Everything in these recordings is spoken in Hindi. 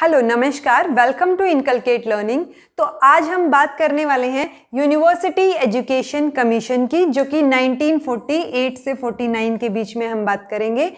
हेलो नमस्कार वेलकम टू इनकलकेट लर्निंग तो आज हम बात करने वाले हैं यूनिवर्सिटी एजुकेशन कमीशन की जो कि 1948 से 49 के बीच में हम बात करेंगे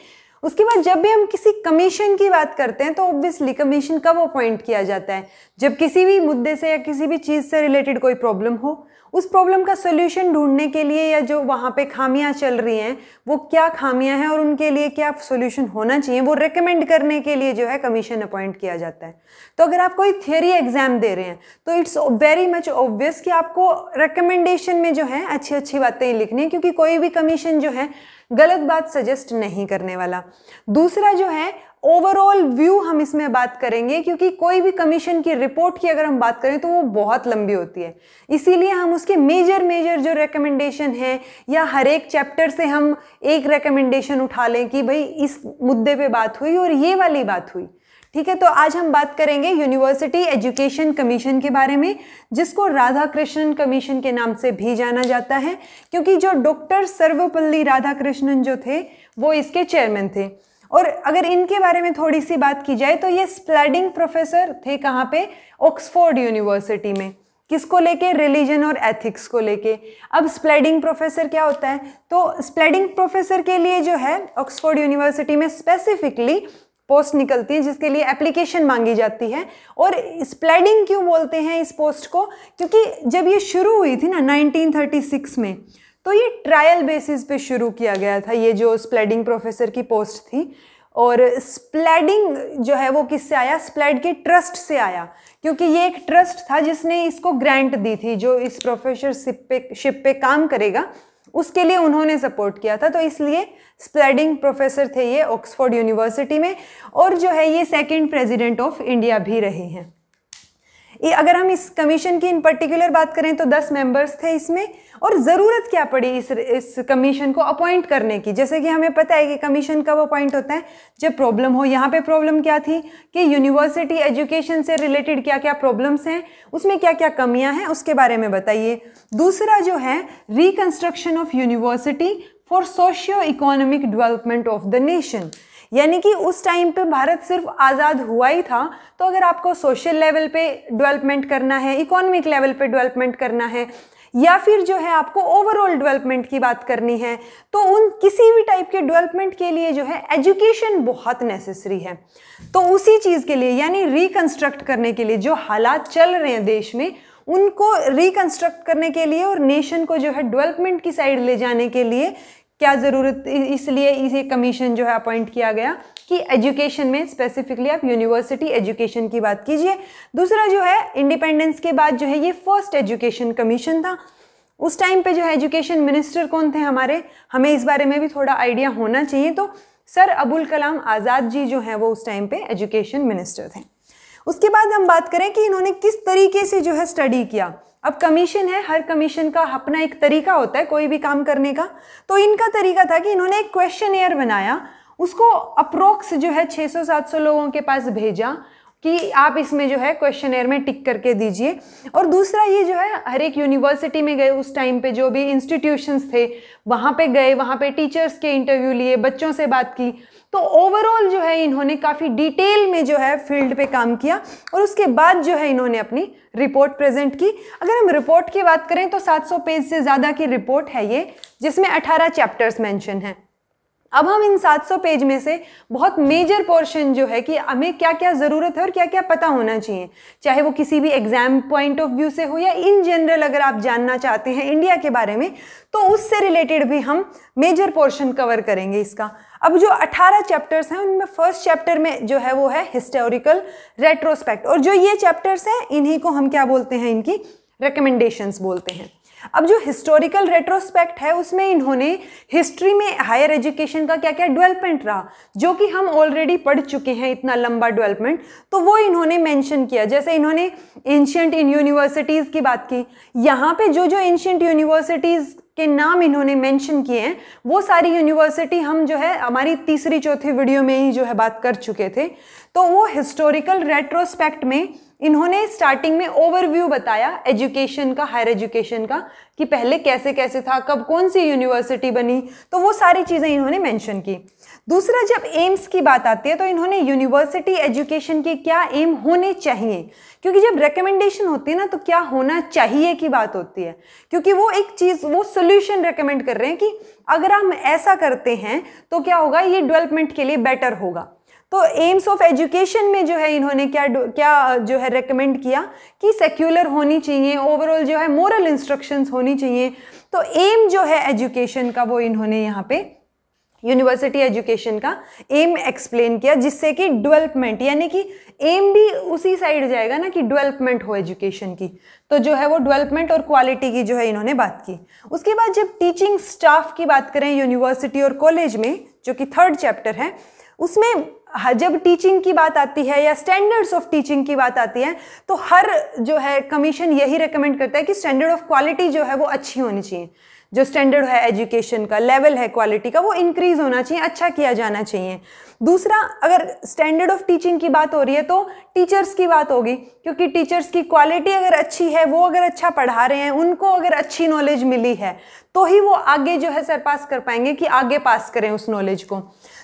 उसके बाद जब भी हम किसी कमीशन की बात करते हैं तो ऑब्वियसली कमीशन कब अपॉइंट किया जाता है जब किसी भी मुद्दे से या किसी भी चीज़ से रिलेटेड कोई प्रॉब्लम हो उस प्रॉब्लम का सोल्यूशन ढूंढने के लिए या जो वहाँ पे खामियाँ चल रही हैं वो क्या खामियाँ हैं और उनके लिए क्या सोल्यूशन होना चाहिए वो रिकमेंड करने के लिए जो है कमीशन अपॉइंट किया जाता है तो अगर आप कोई थियोरी एग्जाम दे रहे हैं तो इट्स वेरी मच ऑब्वियस कि आपको रिकमेंडेशन में जो है अच्छी अच्छी बातें लिखनी है क्योंकि कोई भी कमीशन जो है गलत बात सजेस्ट नहीं करने वाला दूसरा जो है ओवरऑल व्यू हम इसमें बात करेंगे क्योंकि कोई भी कमीशन की रिपोर्ट की अगर हम बात करें तो वो बहुत लंबी होती है इसीलिए हम उसके मेजर मेजर जो रिकमेंडेशन है या हर एक चैप्टर से हम एक रिकमेंडेशन उठा लें कि भाई इस मुद्दे पे बात हुई और ये वाली बात हुई ठीक है तो आज हम बात करेंगे यूनिवर्सिटी एजुकेशन कमीशन के बारे में जिसको राधा कृष्णन कमीशन के नाम से भी जाना जाता है क्योंकि जो डॉक्टर सर्वपल्ली राधाकृष्णन जो थे वो इसके चेयरमैन थे और अगर इनके बारे में थोड़ी सी बात की जाए तो ये स्प्लेडिंग प्रोफेसर थे कहाँ पे ऑक्सफोर्ड यूनिवर्सिटी में किसको लेके रिलीजन और एथिक्स को लेके अब स्प्लेडिंग प्रोफेसर क्या होता है तो स्प्लेडिंग प्रोफेसर के लिए जो है ऑक्सफोर्ड यूनिवर्सिटी में स्पेसिफिकली पोस्ट निकलती है जिसके लिए एप्लीकेशन मांगी जाती है और स्प्लेडिंग क्यों बोलते हैं इस पोस्ट को क्योंकि जब ये शुरू हुई थी ना 1936 में तो ये ट्रायल बेसिस पे शुरू किया गया था ये जो स्प्लेडिंग प्रोफेसर की पोस्ट थी और स्प्लैडिंग जो है वो किससे आया स्प्लेड के ट्रस्ट से आया क्योंकि ये एक ट्रस्ट था जिसने इसको ग्रांट दी थी जो इस प्रोफेसर पे शिप पे काम करेगा उसके लिए उन्होंने सपोर्ट किया था तो इसलिए स्प्लेडिंग प्रोफेसर थे ये ऑक्सफोर्ड यूनिवर्सिटी में और जो है ये सेकंड प्रेसिडेंट ऑफ इंडिया भी रहे हैं ये अगर हम इस कमीशन की इन पर्टिकुलर बात करें तो दस मेंबर्स थे इसमें और ज़रूरत क्या पड़ी इस इस कमीशन को अपॉइंट करने की जैसे कि हमें पता है कि कमीशन कब अपॉइंट होता है जब प्रॉब्लम हो यहाँ पे प्रॉब्लम क्या थी कि यूनिवर्सिटी एजुकेशन से रिलेटेड क्या क्या प्रॉब्लम्स हैं उसमें क्या क्या कमियाँ हैं उसके बारे में बताइए दूसरा जो है reconstruction of university for socio economic development of the nation यानी कि उस टाइम पे भारत सिर्फ आज़ाद हुआ ही था तो अगर आपको सोशल लेवल पे डेवलपमेंट करना है इकोनॉमिक लेवल पे डेवलपमेंट करना है या फिर जो है आपको ओवरऑल डेवलपमेंट की बात करनी है तो उन किसी भी टाइप के डेवलपमेंट के लिए जो है एजुकेशन बहुत नेसेसरी है तो उसी चीज़ के लिए यानी रिकन्स्ट्रक्ट करने के लिए जो हालात चल रहे हैं देश में उनको रिकन्स्ट्रक्ट करने के लिए और नेशन को जो है डेवलपमेंट की साइड ले जाने के लिए क्या ज़रूरत इसलिए इसे कमीशन जो है अपॉइंट किया गया कि एजुकेशन में स्पेसिफिकली आप यूनिवर्सिटी एजुकेशन की बात कीजिए दूसरा जो है इंडिपेंडेंस के बाद जो है ये फर्स्ट एजुकेशन कमीशन था उस टाइम पे जो है एजुकेशन मिनिस्टर कौन थे हमारे हमें इस बारे में भी थोड़ा आइडिया होना चाहिए तो सर अबुल कलाम आज़ाद जी जो हैं वो उस टाइम पे एजुकेशन मिनिस्टर थे उसके बाद हम बात करें कि इन्होंने किस तरीके से जो है स्टडी किया अब कमीशन है हर कमीशन का अपना एक तरीका होता है कोई भी काम करने का तो इनका तरीका था कि इन्होंने एक क्वेश्चन एयर बनाया उसको अप्रोक्स जो है 600-700 लोगों के पास भेजा कि आप इसमें जो है क्वेश्चन एयर में टिक करके दीजिए और दूसरा ये जो है हर एक यूनिवर्सिटी में गए उस टाइम पे जो भी इंस्टीट्यूशंस थे वहाँ पे गए वहाँ पे टीचर्स के इंटरव्यू लिए बच्चों से बात की तो ओवरऑल जो है इन्होंने काफ़ी डिटेल में जो है फील्ड पे काम किया और उसके बाद जो है इन्होंने अपनी रिपोर्ट प्रेजेंट की अगर हम रिपोर्ट की बात करें तो 700 पेज से ज़्यादा की रिपोर्ट है ये जिसमें 18 चैप्टर्स मेंशन हैं अब हम इन 700 पेज में से बहुत मेजर पोर्शन जो है कि हमें क्या क्या ज़रूरत है और क्या क्या पता होना चाहिए चाहे वो किसी भी एग्जाम पॉइंट ऑफ व्यू से हो या इन जनरल अगर आप जानना चाहते हैं इंडिया के बारे में तो उससे रिलेटेड भी हम मेजर पोर्शन कवर करेंगे इसका अब जो 18 चैप्टर्स हैं उनमें फर्स्ट चैप्टर में जो है वो है हिस्टोरिकल रेट्रोस्पेक्ट और जो ये चैप्टर्स हैं इन्हीं को हम क्या बोलते हैं इनकी रिकमेंडेशंस बोलते हैं अब जो हिस्टोरिकल रेट्रोस्पेक्ट है उसमें इन्होंने हिस्ट्री में हायर एजुकेशन का क्या क्या डेवलपमेंट रहा जो कि हम ऑलरेडी पढ़ चुके हैं इतना लंबा डेवलपमेंट तो वो इन्होंने मेंशन किया जैसे इन्होंने एंशियंट इन यूनिवर्सिटीज़ की बात की यहाँ पे जो जो एंशियंट यूनिवर्सिटीज़ के नाम इन्होंने मेंशन किए हैं वो सारी यूनिवर्सिटी हम जो है हमारी तीसरी चौथी वीडियो में ही जो है बात कर चुके थे तो वो हिस्टोरिकल रेट्रोस्पेक्ट में इन्होंने स्टार्टिंग में ओवरव्यू बताया एजुकेशन का हायर एजुकेशन का कि पहले कैसे कैसे था कब कौन सी यूनिवर्सिटी बनी तो वो सारी चीज़ें इन्होंने मेंशन की दूसरा जब एम्स की बात आती है तो इन्होंने यूनिवर्सिटी एजुकेशन के क्या एम होने चाहिए क्योंकि जब रिकमेंडेशन होती है ना तो क्या होना चाहिए की बात होती है क्योंकि वो एक चीज़ वो सोल्यूशन रिकमेंड कर रहे हैं कि अगर हम ऐसा करते हैं तो क्या होगा ये डेवलपमेंट के लिए बेटर होगा तो एम्स ऑफ एजुकेशन में जो है इन्होंने क्या क्या जो है रेकमेंड किया कि सेक्युलर होनी चाहिए ओवरऑल जो है मोरल इंस्ट्रक्शंस होनी चाहिए तो एम जो है एजुकेशन का वो इन्होंने यहाँ पे यूनिवर्सिटी एजुकेशन का एम एक्सप्लेन किया जिससे कि डेवलपमेंट यानी कि एम भी उसी साइड जाएगा ना कि डेवलपमेंट हो एजुकेशन की तो जो है वो डेवलपमेंट और क्वालिटी की जो है इन्होंने बात की उसके बाद जब टीचिंग स्टाफ की बात करें यूनिवर्सिटी और कॉलेज में जो कि थर्ड चैप्टर है उसमें हाँ, जब टीचिंग की बात आती है या स्टैंडर्ड्स ऑफ टीचिंग की बात आती है तो हर जो है कमीशन यही रेकमेंड करता है कि स्टैंडर्ड ऑफ क्वालिटी जो है वो अच्छी होनी चाहिए जो स्टैंडर्ड है एजुकेशन का लेवल है क्वालिटी का वो इंक्रीज़ होना चाहिए अच्छा किया जाना चाहिए दूसरा अगर स्टैंडर्ड ऑफ टीचिंग की बात हो रही है तो टीचर्स की बात होगी क्योंकि टीचर्स की क्वालिटी अगर अच्छी है वो अगर अच्छा पढ़ा रहे हैं उनको अगर अच्छी नॉलेज मिली है तो ही वो आगे जो है सरपास कर पाएंगे कि आगे पास करें उस नॉलेज को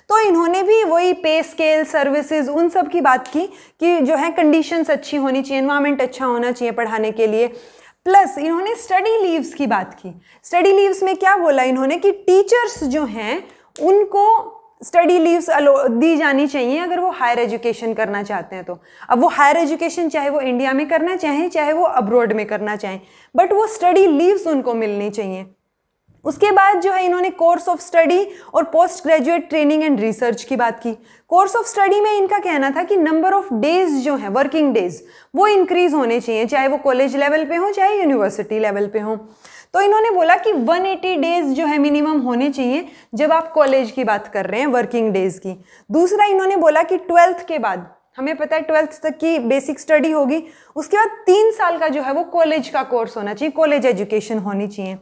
तो इन्होंने भी वही पे स्केल सर्विसेज उन सब की बात की कि जो है कंडीशंस अच्छी होनी चाहिए इन्वायरमेंट अच्छा होना चाहिए पढ़ाने के लिए प्लस इन्होंने स्टडी लीव्स की बात की स्टडी लीव्स में क्या बोला इन्होंने कि टीचर्स जो हैं उनको स्टडी लीव्स दी जानी चाहिए अगर वो हायर एजुकेशन करना चाहते हैं तो अब वो हायर एजुकेशन चाहे वो इंडिया में करना चाहें चाहे वो अब्रॉड में करना चाहें बट वो स्टडी लीव्स उनको मिलनी चाहिए उसके बाद जो है इन्होंने कोर्स ऑफ स्टडी और post graduate training and research की बात की कोर्स ऑफ स्टडी में इनका कहना था कि नंबर ऑफ डेज जो है वर्किंग डेज वो इंक्रीज होने चाहिए चाहे वो कॉलेज लेवल पे हो चाहे यूनिवर्सिटी लेवल पे हो तो इन्होंने बोला कि 180 डेज जो है मिनिमम होने चाहिए जब आप कॉलेज की बात कर रहे हैं वर्किंग डेज की दूसरा इन्होंने बोला कि ट्वेल्थ के बाद हमें पता है ट्वेल्थ तक की बेसिक स्टडी होगी उसके बाद तीन साल का जो है वो कॉलेज का कोर्स होना चाहिए कॉलेज एजुकेशन होनी चाहिए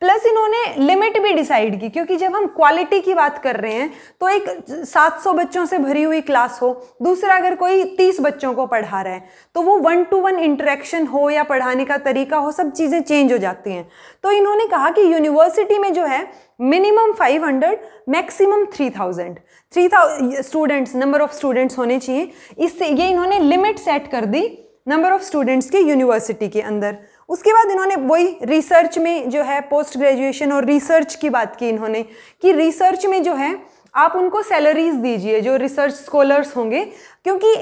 प्लस इन्होंने लिमिट भी डिसाइड की क्योंकि जब हम क्वालिटी की बात कर रहे हैं तो एक 700 बच्चों से भरी हुई क्लास हो दूसरा अगर कोई 30 बच्चों को पढ़ा रहा है तो वो वन टू वन इंटरेक्शन हो या पढ़ाने का तरीका हो सब चीज़ें चेंज हो जाती हैं तो इन्होंने कहा कि यूनिवर्सिटी में जो है minimum 500 maximum 3000 3000 students number of students होने चाहिए इससे ये इन्होंने लिमिट सेट कर दी नंबर ऑफ़ स्टूडेंट्स की यूनिवर्सिटी के अंदर उसके बाद इन्होंने वही रिसर्च में जो है पोस्ट ग्रेजुएशन और रिसर्च की बात की इन्होंने कि रिसर्च में जो है आप उनको सैलरीज दीजिए जो रिसर्च स्कॉलर्स होंगे क्योंकि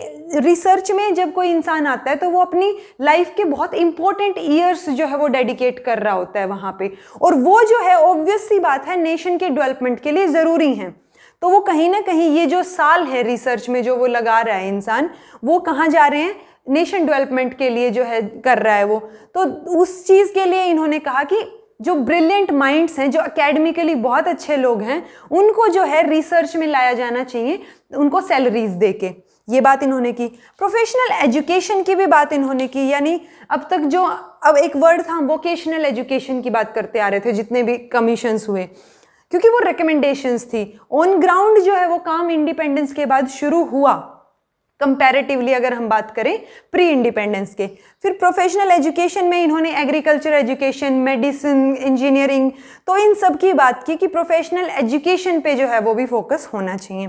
रिसर्च में जब कोई इंसान आता है तो वो अपनी लाइफ के बहुत इंपॉर्टेंट ईयर्स जो है वो डेडिकेट कर रहा होता है वहाँ पे और वो जो है ऑब्वियस सी बात है नेशन के डेवलपमेंट के लिए ज़रूरी हैं तो वो कहीं ना कहीं ये जो साल है रिसर्च में जो वो लगा रहा है इंसान वो कहाँ जा रहे हैं नेशन डेवलपमेंट के लिए जो है कर रहा है वो तो उस चीज़ के लिए इन्होंने कहा कि जो ब्रिलियंट माइंड्स हैं जो अकेडमिकली बहुत अच्छे लोग हैं उनको जो है रिसर्च में लाया जाना चाहिए उनको सैलरीज दे के ये बात इन्होंने की प्रोफेशनल एजुकेशन की भी बात इन्होंने की यानी अब तक जो अब एक वर्ड था वोकेशनल एजुकेशन की बात करते आ रहे थे जितने भी कमीशंस हुए क्योंकि वो रिकमेंडेशंस थी ऑन ग्राउंड जो है वो काम इंडिपेंडेंस के बाद शुरू हुआ कंपैरेटिवली अगर हम बात करें प्री इंडिपेंडेंस के फिर प्रोफेशनल एजुकेशन में इन्होंने एग्रीकल्चर एजुकेशन मेडिसिन इंजीनियरिंग तो इन सब की बात की कि प्रोफेशनल एजुकेशन पे जो है वो भी फोकस होना चाहिए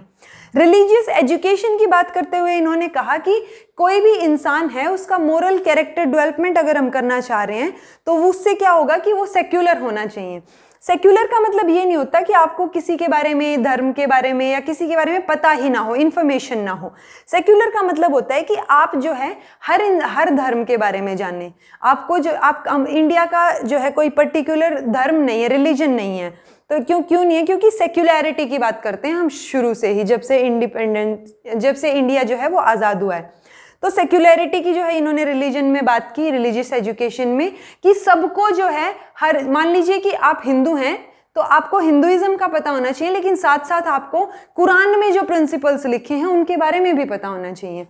रिलीजियस एजुकेशन की बात करते हुए इन्होंने कहा कि कोई भी इंसान है उसका मॉरल कैरेक्टर डेवलपमेंट अगर हम करना चाह रहे हैं तो उससे क्या होगा कि वो सेक्युलर होना चाहिए सेक्युलर का मतलब ये नहीं होता कि आपको किसी के बारे में धर्म के बारे में या किसी के बारे में पता ही ना हो इन्फॉर्मेशन ना हो सेक्युलर का मतलब होता है कि आप जो है हर हर धर्म के बारे में जाने आपको जो आप इंडिया का जो है कोई पर्टिकुलर धर्म नहीं है रिलीजन नहीं है तो क्यों क्यों नहीं है क्योंकि सेक्युलैरिटी की बात करते हैं हम शुरू से ही जब से इंडिपेंडेंट जब से इंडिया जो है वो आज़ाद हुआ है तो सेक्युलरिटी की जो है इन्होंने रिलीजन में बात की रिलीजियस एजुकेशन में कि सबको जो है हर मान लीजिए कि आप हिंदू हैं तो आपको हिंदुइज्म का पता होना चाहिए लेकिन साथ साथ आपको कुरान में जो प्रिंसिपल्स लिखे हैं उनके बारे में भी पता होना चाहिए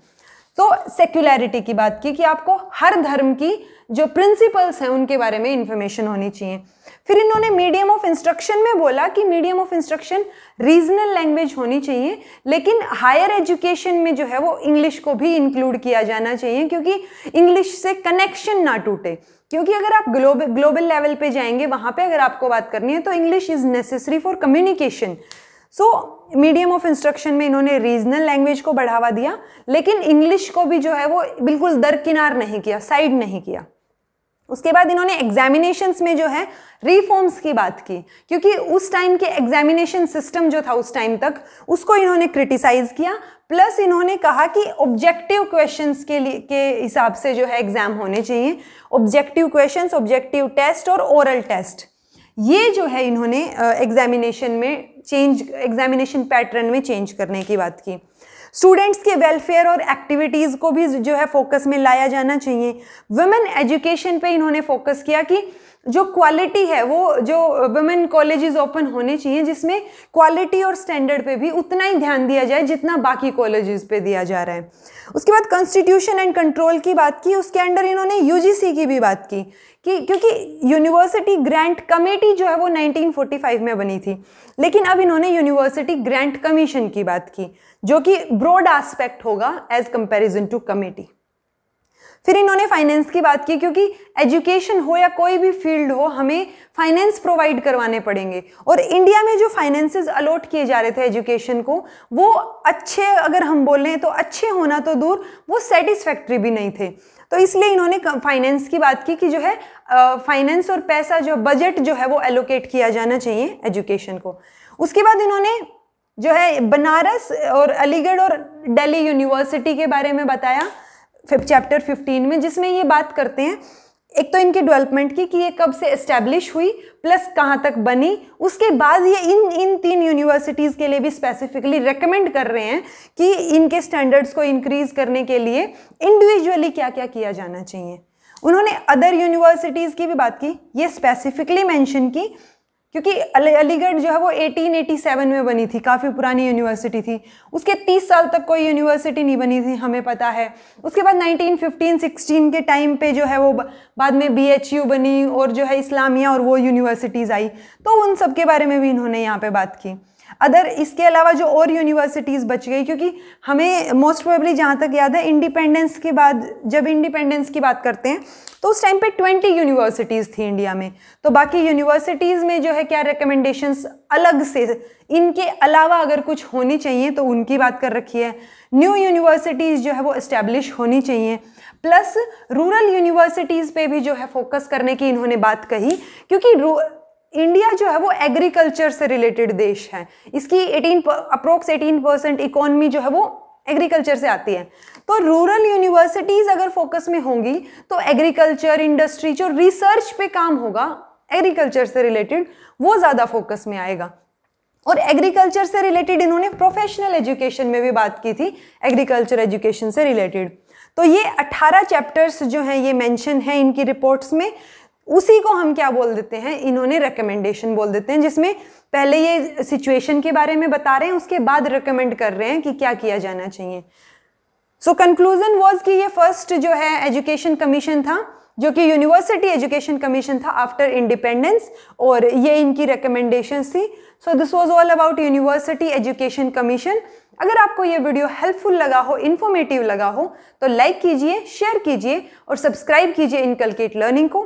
तो सेक्युलरिटी की बात की कि आपको हर धर्म की जो प्रिंसिपल्स हैं उनके बारे में इंफॉर्मेशन होनी चाहिए फिर इन्होंने मीडियम ऑफ इंस्ट्रक्शन में बोला कि medium of instruction regional language होनी चाहिए लेकिन हायर एजुकेशन में जो है वो इंग्लिश को भी इंक्लूड किया जाना चाहिए क्योंकि इंग्लिश से कनेक्शन ना टूटे क्योंकि अगर आप ग्लोबल ग्लोबल लेवल पे जाएंगे वहाँ पे अगर आपको बात करनी है तो English is necessary for communication so medium of instruction में इन्होंने रीजनल लैंग्वेज को बढ़ावा दिया लेकिन इंग्लिश को भी जो है वो बिल्कुल दरकिनार नहीं किया साइड नहीं किया उसके बाद इन्होंने एग्जामिनेशंस में जो है रिफॉर्म्स की बात की क्योंकि उस टाइम के एग्जामिनेशन सिस्टम जो था उस टाइम तक उसको इन्होंने क्रिटिसाइज किया प्लस इन्होंने कहा कि ऑब्जेक्टिव क्वेश्चंस के लिए के हिसाब से जो है एग्जाम होने चाहिए ऑब्जेक्टिव क्वेश्चंस ऑब्जेक्टिव टेस्ट और ओरल टेस्ट ये जो है इन्होंने एग्जामिनेशन में चेंज एग्जामिनेशन पैटर्न में चेंज करने की बात की स्टूडेंट्स के वेलफेयर और एक्टिविटीज़ को भी जो है फोकस में लाया जाना चाहिए वुमेन एजुकेशन पे इन्होंने फोकस किया कि जो क्वालिटी है वो जो वुमेन कॉलेजेस ओपन होने चाहिए जिसमें क्वालिटी और स्टैंडर्ड पे भी उतना ही ध्यान दिया जाए जितना बाकी कॉलेजेस पे दिया जा रहा है उसके बाद कॉन्स्टिट्यूशन एंड कंट्रोल की बात की उसके अंडर इन्होंने यूजीसी की भी बात की कि क्योंकि यूनिवर्सिटी ग्रांट कमेटी जो है वो 1945 में बनी थी लेकिन अब इन्होंने यूनिवर्सिटी ग्रांट कमीशन की बात की जो कि ब्रॉड आस्पेक्ट होगा एज कंपेरिजन टू कमेटी फिर इन्होंने फाइनेंस की बात की क्योंकि एजुकेशन हो या कोई भी फील्ड हो हमें फाइनेंस प्रोवाइड करवाने पड़ेंगे और इंडिया में जो फाइनेंसेस अलॉट किए जा रहे थे एजुकेशन को वो अच्छे अगर हम बोलें तो अच्छे होना तो दूर वो सेटिस्फैक्ट्री भी नहीं थे तो इसलिए इन्होंने फाइनेंस की बात की कि जो है फाइनेंस और पैसा जो बजट जो है वो एलोकेट किया जाना चाहिए एजुकेशन को उसके बाद इन्होंने जो है बनारस और अलीगढ़ और दिल्ली यूनिवर्सिटी के बारे में बताया चैप्टर फिफ्टीन में जिसमें ये बात करते हैं एक तो इनकी डेवलपमेंट की कि ये कब से इस्टेब्लिश हुई प्लस कहाँ तक बनी उसके बाद ये इन इन तीन यूनिवर्सिटीज़ के लिए भी स्पेसिफिकली रेकमेंड कर रहे हैं कि इनके स्टैंडर्ड्स को इंक्रीज़ करने के लिए इंडिविजुअली क्या क्या किया जाना चाहिए उन्होंने अदर यूनिवर्सिटीज़ की भी बात की ये स्पेसिफिकली मैंशन की क्योंकि अलीगढ़ जो है वो 1887 में बनी थी काफ़ी पुरानी यूनिवर्सिटी थी उसके 30 साल तक कोई यूनिवर्सिटी नहीं बनी थी हमें पता है उसके बाद 1915-16 के टाइम पे जो है वो बाद में बी बनी और जो है इस्लामिया और वो यूनिवर्सिटीज़ आई तो उन सब के बारे में भी इन्होंने यहाँ पे बात की अदर इसके अलावा जो और यूनिवर्सिटीज़ बच गई क्योंकि हमें मोस्ट प्रोबेबली जहाँ तक याद है इंडिपेंडेंस के बाद जब इंडिपेंडेंस की बात करते हैं तो उस टाइम पे 20 यूनिवर्सिटीज़ थी इंडिया में तो बाकी यूनिवर्सिटीज़ में जो है क्या रिकमेंडेशंस अलग से इनके अलावा अगर कुछ होनी चाहिए तो उनकी बात कर रखी है न्यू यूनिवर्सिटीज़ जो है वो इस्टेब्लिश होनी चाहिए प्लस रूरल यूनिवर्सिटीज़ पे भी जो है फोकस करने की इन्होंने बात कही क्योंकि इंडिया जो है वो एग्रीकल्चर से रिलेटेड देश है इसकी 18 अप्रोक्स 18 परसेंट इकोनमी जो है वो एग्रीकल्चर से आती है तो रूरल यूनिवर्सिटीज़ अगर फोकस में होंगी तो एग्रीकल्चर इंडस्ट्री जो रिसर्च पे काम होगा एग्रीकल्चर से रिलेटेड वो ज़्यादा फोकस में आएगा और एग्रीकल्चर से रिलेटेड इन्होंने प्रोफेशनल एजुकेशन में भी बात की थी एग्रीकल्चर एजुकेशन से रिलेटेड तो ये 18 चैप्टर्स जो हैं ये मेंशन हैं इनकी रिपोर्ट्स में उसी को हम क्या बोल देते हैं इन्होंने रिकमेंडेशन बोल देते हैं जिसमें पहले ये सिचुएशन के बारे में बता रहे हैं उसके बाद रिकमेंड कर रहे हैं कि क्या किया जाना चाहिए सो कंक्लूजन वॉज कि ये फर्स्ट जो है एजुकेशन कमीशन था जो कि यूनिवर्सिटी एजुकेशन कमीशन था आफ्टर इंडिपेंडेंस और ये इनकी रिकमेंडेशन थी so this was all about university education commission अगर आपको ये वीडियो हेल्पफुल लगा हो इन्फॉर्मेटिव लगा हो तो लाइक कीजिए शेयर कीजिए और सब्सक्राइब कीजिए इनकलकेट लर्निंग को